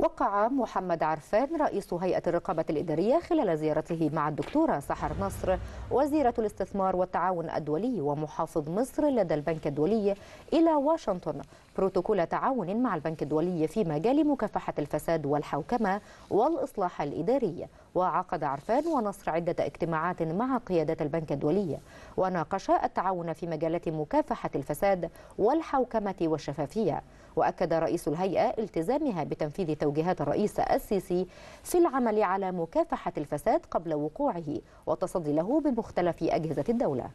وقع محمد عرفان رئيس هيئة الرقابة الإدارية خلال زيارته مع الدكتورة سحر نصر وزيرة الاستثمار والتعاون الدولي ومحافظ مصر لدى البنك الدولي إلى واشنطن بروتوكول تعاون مع البنك الدولي في مجال مكافحة الفساد والحوكمة والإصلاح الإداري وعقد عرفان ونصر عدة اجتماعات مع قيادات البنك الدولي وناقشا التعاون في مجالات مكافحة الفساد والحوكمة والشفافية وأكد رئيس الهيئة التزامها بتنفيذ توجيهات الرئيس السيسي في العمل على مكافحة الفساد قبل وقوعه والتصدي له بمختلف أجهزة الدولة